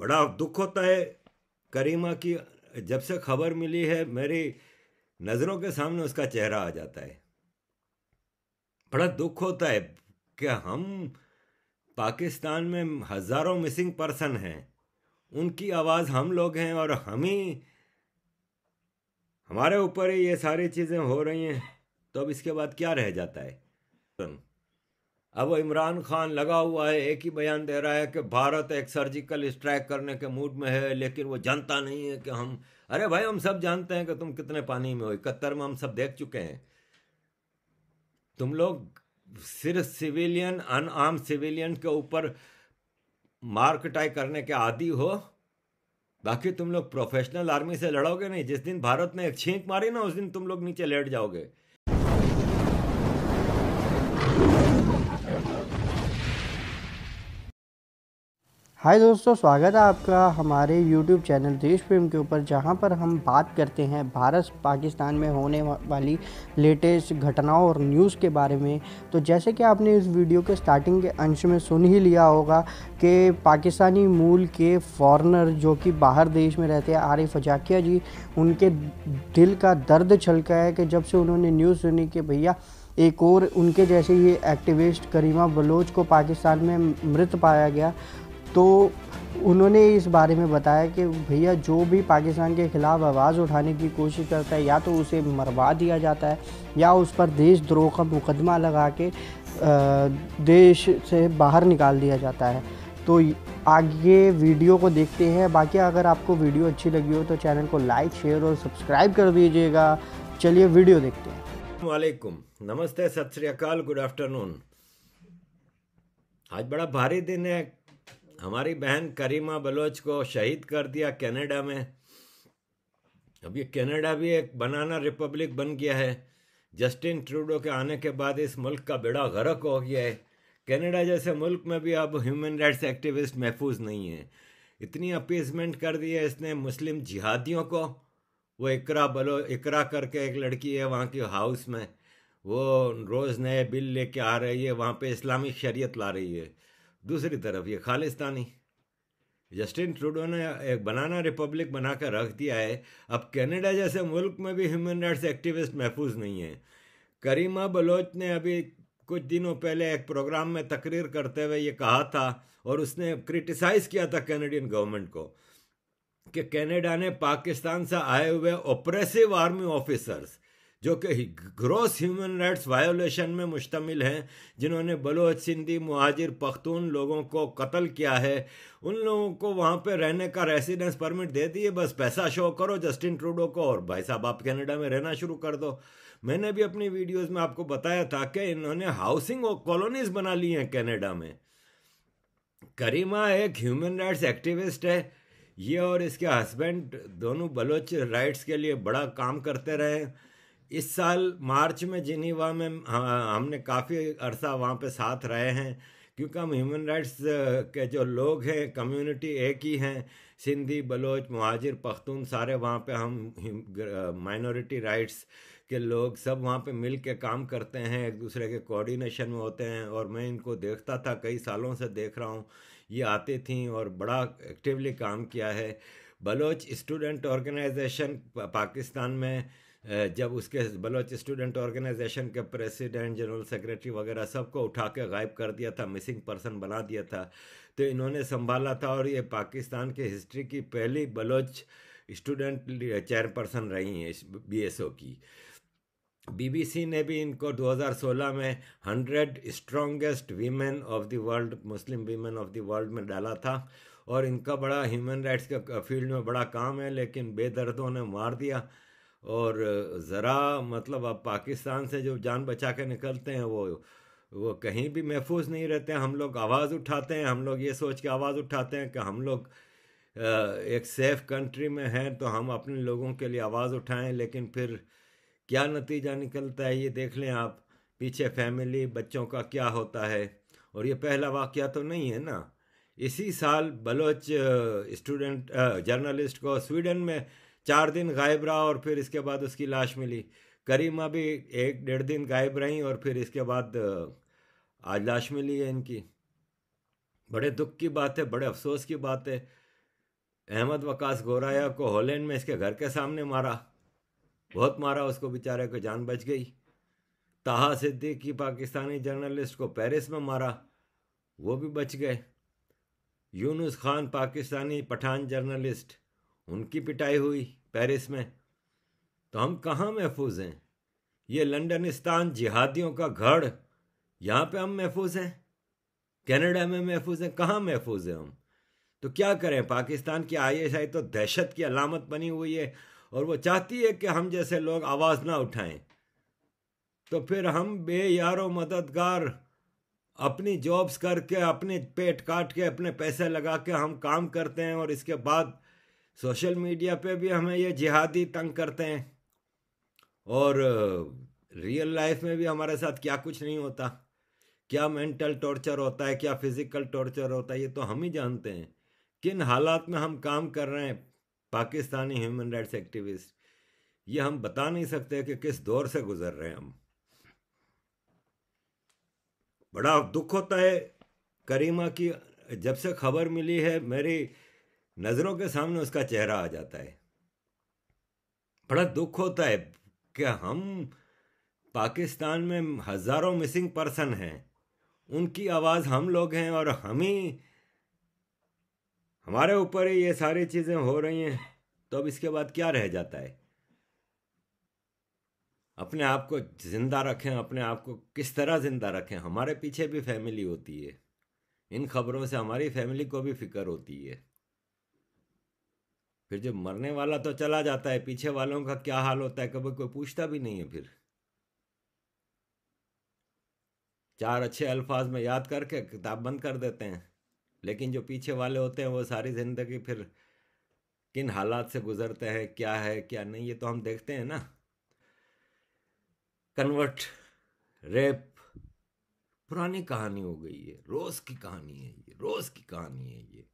बड़ा दुख होता है करीमा की जब से खबर मिली है मेरी नज़रों के सामने उसका चेहरा आ जाता है बड़ा दुख होता है कि हम पाकिस्तान में हज़ारों मिसिंग पर्सन हैं उनकी आवाज़ हम लोग हैं और हम ही हमारे ऊपर ही ये सारी चीज़ें हो रही हैं तो अब इसके बाद क्या रह जाता है अब इमरान खान लगा हुआ है एक ही बयान दे रहा है कि भारत एक सर्जिकल स्ट्राइक करने के मूड में है लेकिन वो जानता नहीं है कि हम अरे भाई हम सब जानते हैं कि तुम कितने पानी में हो इकहत्तर में हम सब देख चुके हैं तुम लोग सिर्फ सिविलियन अनआर्म सिविलियन के ऊपर मार कटाई करने के आदि हो बाकी तुम लोग प्रोफेशनल आर्मी से लड़ोगे नहीं जिस दिन भारत ने एक छींक मारी ना उस दिन तुम लोग नीचे लेट जाओगे हाय दोस्तों स्वागत है आपका हमारे YouTube चैनल देश प्रेम के ऊपर जहां पर हम बात करते हैं भारत पाकिस्तान में होने वाली लेटेस्ट घटनाओं और न्यूज़ के बारे में तो जैसे कि आपने इस वीडियो के स्टार्टिंग के अंश में सुन ही लिया होगा कि पाकिस्तानी मूल के फॉरनर जो कि बाहर देश में रहते हैं आरिफ अजाकिया जी उनके दिल का दर्द छलका है कि जब से उन्होंने न्यूज़ सुनी कि भैया एक और उनके जैसे ये एक्टिविस्ट करीमा बलोच को पाकिस्तान में मृत पाया गया तो उन्होंने इस बारे में बताया कि भैया जो भी पाकिस्तान के ख़िलाफ़ आवाज़ उठाने की कोशिश करता है या तो उसे मरवा दिया जाता है या उस पर देशद्रोह का मुकदमा लगा के देश से बाहर निकाल दिया जाता है तो आगे वीडियो को देखते हैं बाकी अगर आपको वीडियो अच्छी लगी हो तो चैनल को लाइक शेयर और सब्सक्राइब कर दीजिएगा चलिए वीडियो देखते हैं वालेकुम नमस्ते सत श्रीकाल गुड आफ्टरनून आज बड़ा भारी दिन है हमारी बहन करीमा बलोच को शहीद कर दिया कनाडा में अब ये कनाडा भी एक बनाना रिपब्लिक बन गया है जस्टिन ट्रूडो के आने के बाद इस मुल्क का बेड़ा गरक हो गया है कनाडा जैसे मुल्क में भी अब ह्यूमन राइट्स एक्टिविस्ट महफूज नहीं है इतनी अपीजमेंट कर दी है इसने मुस्लिम जिहादियों को वो इकरा बलो इकरा करके एक लड़की है वहाँ की हाउस में वो रोज़ नए बिल लेके आ रही है वहाँ पे इस्लामिक शरीयत ला रही है दूसरी तरफ ये खालिस्तानी जस्टिन ट्रूडो ने एक बनाना रिपब्लिक बनाकर रख दिया है अब कनाडा जैसे मुल्क में भी ह्यूमन राइट्स एक्टिविस्ट महफूज नहीं है करीमा बलोच ने अभी कुछ दिनों पहले एक प्रोग्राम में तकरीर करते हुए ये कहा था और उसने क्रिटिसाइज़ किया था कैनेडियन गवर्नमेंट को कि कनाडा ने पाकिस्तान से आए हुए ओप्रेसिव आर्मी ऑफिसर्स जो कि ग्रोस ह्यूमन राइट्स वायोलेशन में मुश्तमिल हैं जिन्होंने बलोच सिंधी महाजिर पख्तून लोगों को कत्ल किया है उन लोगों को वहाँ पर रहने का रेसिडेंस परमिट दे दिए बस पैसा शो करो जस्टिन ट्रूडो को और भाई साहब आप कैनेडा में रहना शुरू कर दो मैंने भी अपनी वीडियोज़ में आपको बताया था कि इन्होंने हाउसिंग और कॉलोनीज बना ली हैं कैनेडा में करीमा एक ह्यूमन राइट्स एक्टिविस्ट है ये और इसके हस्बैंड दोनों बलोच राइट्स के लिए बड़ा काम करते रहे इस साल मार्च में जिनीवा में हाँ, हमने काफ़ी अरसा वहाँ पे साथ रहे हैं क्योंकि हम ह्यूमन राइट्स के जो लोग हैं कम्युनिटी एक ही हैं सिंधी बलोच महाजिर पख्तून सारे वहाँ पे हम माइनॉरिटी राइट्स के लोग सब वहाँ पे मिल के काम करते हैं एक दूसरे के कोऑर्डिनेशन में होते हैं और मैं इनको देखता था कई सालों से देख रहा हूँ ये आती थी और बड़ा एक्टिवली काम किया है बलोच स्टूडेंट ऑर्गेनाइजेशन पाकिस्तान में जब उसके बलोच स्टूडेंट ऑर्गेनाइजेशन के प्रेसिडेंट जनरल सेक्रेटरी वगैरह सबको उठा के गायब कर दिया था मिसिंग पर्सन बना दिया था तो इन्होंने संभाला था और ये पाकिस्तान के हिस्ट्री की पहली बलोच स्टूडेंट चेयरपर्सन रही हैं बीएसओ की बीबीसी ने भी इनको 2016 में 100 strongest women of the world Muslim women of the world में डाला था और इनका बड़ा ह्यूमन राइट्स के फील्ड में बड़ा काम है लेकिन बेदर्दों ने मार दिया और ज़रा मतलब अब पाकिस्तान से जो जान बचा के निकलते हैं वो वो कहीं भी महफूज नहीं रहते हैं हम लोग आवाज़ उठाते हैं हम लोग ये सोच के आवाज़ उठाते हैं कि हम लोग एक सेफ कंट्री में हैं तो हम अपने लोगों के लिए आवाज़ उठाएं लेकिन फिर क्या नतीजा निकलता है ये देख लें आप पीछे फैमिली बच्चों का क्या होता है और ये पहला वाक़ तो नहीं है ना इसी साल बलोच स्टूडेंट जर्नलिस्ट को स्वीडन में चार दिन गायब रहा और फिर इसके बाद उसकी लाश मिली करीमा भी एक डेढ़ दिन गायब रहीं और फिर इसके बाद आज लाश मिली है इनकी बड़े दुख की बात है बड़े अफसोस की बात है अहमद वकास गोराया को हॉलैंड में इसके घर के सामने मारा बहुत मारा उसको बेचारे को जान बच गई ताहा सिद्दीकी पाकिस्तानी जर्नलिस्ट को पेरिस में मारा वो भी बच गए यूनुस खान पाकिस्तानी पठान जर्नलिस्ट उनकी पिटाई हुई पेरिस में तो हम कहाँ महफूज हैं ये लंडनिस्तान जिहादियों का घर यहाँ पे हम महफूज हैं कनाडा में महफूज हैं कहाँ महफूज हैं हम तो क्या करें पाकिस्तान की आई तो दहशत की अलामत बनी हुई है और वो चाहती है कि हम जैसे लोग आवाज़ ना उठाएं तो फिर हम बे यारो मददगार अपनी जॉब्स करके अपने पेट काट के अपने पैसे लगा के हम काम करते हैं और इसके बाद सोशल मीडिया पे भी हमें ये जिहादी तंग करते हैं और रियल लाइफ में भी हमारे साथ क्या कुछ नहीं होता क्या मेंटल टॉर्चर होता है क्या फिज़िकल टॉर्चर होता है ये तो हम ही जानते हैं किन हालात में हम काम कर रहे हैं पाकिस्तानी ह्यूमन राइट्स एक्टिविस्ट ये हम बता नहीं सकते कि किस दौर से गुजर रहे हैं हम बड़ा दुख होता है करीमा की जब से खबर मिली है मेरी नज़रों के सामने उसका चेहरा आ जाता है बड़ा दुख होता है कि हम पाकिस्तान में हज़ारों मिसिंग पर्सन हैं उनकी आवाज़ हम लोग हैं और हम ही हमारे ऊपर ही ये सारी चीज़ें हो रही हैं तो अब इसके बाद क्या रह जाता है अपने आप को ज़िंदा रखें अपने आप को किस तरह ज़िंदा रखें हमारे पीछे भी फैमिली होती है इन खबरों से हमारी फैमिली को भी फिक्र होती है फिर जब मरने वाला तो चला जाता है पीछे वालों का क्या हाल होता है कभी कोई पूछता भी नहीं है फिर चार अच्छे अल्फाज में याद करके किताब बंद कर देते हैं लेकिन जो पीछे वाले होते हैं वो सारी ज़िंदगी फिर किन हालात से गुजरते हैं क्या है क्या नहीं ये तो हम देखते हैं ना कन्वर्ट रेप पुरानी कहानी हो गई है रोज़ की कहानी है ये रोज़ की कहानी है ये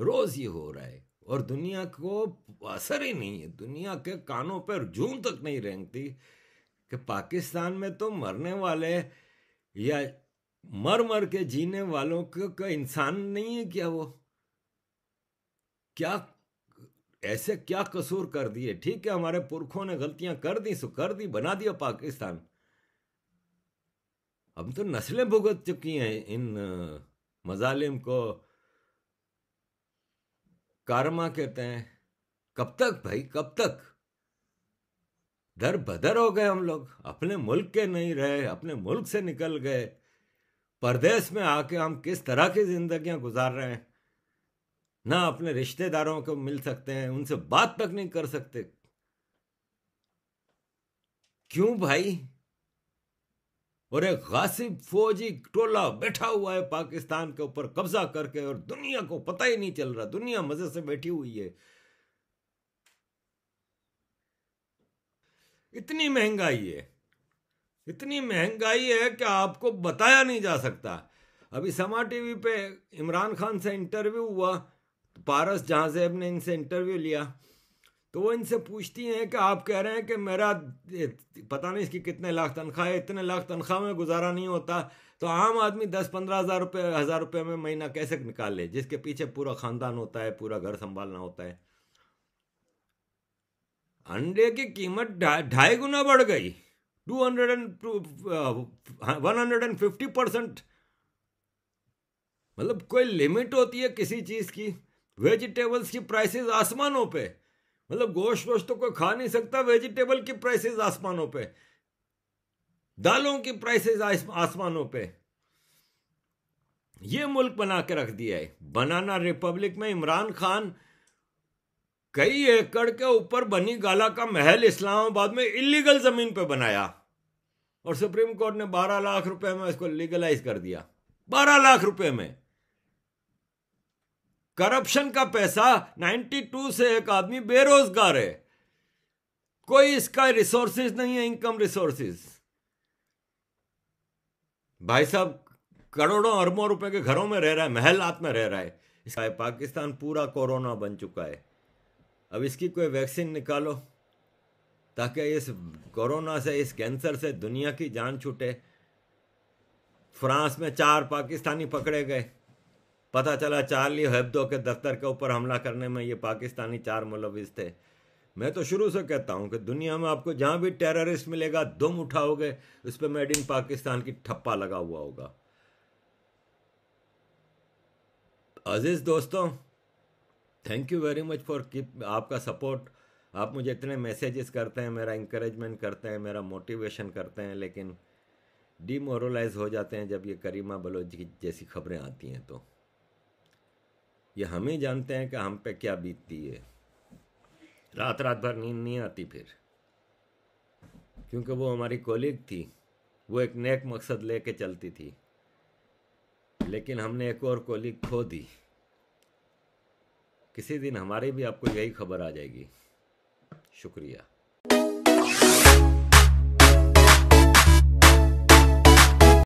रोज ये हो रहा है और दुनिया को असर ही नहीं है दुनिया के कानों पर जून तक नहीं रेंगती कि पाकिस्तान में तो मरने वाले या मर मर के जीने वालों का इंसान नहीं है क्या वो क्या ऐसे क्या कसूर कर दिए ठीक है हमारे पुरखों ने गलतियां कर दी सो कर दी बना दिया पाकिस्तान हम तो नस्लें भुगत चुकी हैं इन मजालिम को कारमा कहते हैं कब तक भाई कब तक दर बदर हो गए हम लोग अपने मुल्क के नहीं रहे अपने मुल्क से निकल गए परदेश में आके हम किस तरह की जिंदगियां गुजार रहे हैं ना अपने रिश्तेदारों को मिल सकते हैं उनसे बात तक नहीं कर सकते क्यों भाई और एक गासिब फौजी टोला बैठा हुआ है पाकिस्तान के ऊपर कब्जा करके और दुनिया को पता ही नहीं चल रहा दुनिया मजे से बैठी हुई है इतनी महंगाई है इतनी महंगाई है कि आपको बताया नहीं जा सकता अभी समा टीवी पे इमरान खान से इंटरव्यू हुआ तो पारस जहाजेब ने इनसे इंटरव्यू लिया तो वो इनसे पूछती हैं कि आप कह रहे हैं कि मेरा पता नहीं इसकी कितने लाख तनख्वाह है इतने लाख तनख्वाह में गुजारा नहीं होता तो आम आदमी दस पंद्रह हज़ार रुपये हज़ार रुपये में महीना कैसे निकाल ले जिसके पीछे पूरा ख़ानदान होता है पूरा घर संभालना होता है अंडे की कीमत ढाई गुना बढ़ गई two hundred and one hundred and fifty percent मतलब कोई लिमिट होती है किसी चीज़ की वेजिटेबल्स की प्राइसेस आसमानों पे मतलब गोश्त वोश्त तो कोई खा नहीं सकता वेजिटेबल की प्राइसेस आसमानों पे दालों की प्राइसेस आसमानों पे ये मुल्क बना के रख दिया है बनाना रिपब्लिक में इमरान खान कई एकड़ के ऊपर बनी गाला का महल इस्लामाबाद में इलीगल जमीन पे बनाया और सुप्रीम कोर्ट ने 12 लाख रुपए में इसको लीगलाइज कर दिया 12 लाख रुपए में करप्शन का पैसा 92 से एक आदमी बेरोजगार है कोई इसका रिसोर्सेज नहीं है इनकम रिसोर्सेज भाई साहब करोड़ों अरबों रुपए के घरों में रह रहा है महलात में रह रहा है इसका पाकिस्तान पूरा कोरोना बन चुका है अब इसकी कोई वैक्सीन निकालो ताकि इस कोरोना से इस कैंसर से दुनिया की जान छूटे फ्रांस में चार पाकिस्तानी पकड़े गए पता चला चार्ली हैब्दो के दफ्तर के ऊपर हमला करने में ये पाकिस्तानी चार मुलविस थे मैं तो शुरू से कहता हूँ कि दुनिया में आपको जहाँ भी टेररिस्ट मिलेगा दुम उठाओगे उस पर मेड इन पाकिस्तान की ठप्पा लगा हुआ होगा अजीज़ दोस्तों thank you very much for keep आपका सपोर्ट आप मुझे इतने मैसेजेस करते हैं मेरा इंकरेजमेंट करते हैं मेरा मोटिवेशन करते हैं लेकिन डीमोरलाइज हो जाते हैं जब ये करीमा बलोच जैसी खबरें आती हैं तो ये हम ही जानते हैं कि हम पे क्या बीतती है रात रात भर नींद नहीं आती फिर क्योंकि वो हमारी कोलिग थी वो एक नेक मकसद लेके चलती थी लेकिन हमने एक और कोलिग खो दी किसी दिन हमारे भी आपको यही खबर आ जाएगी शुक्रिया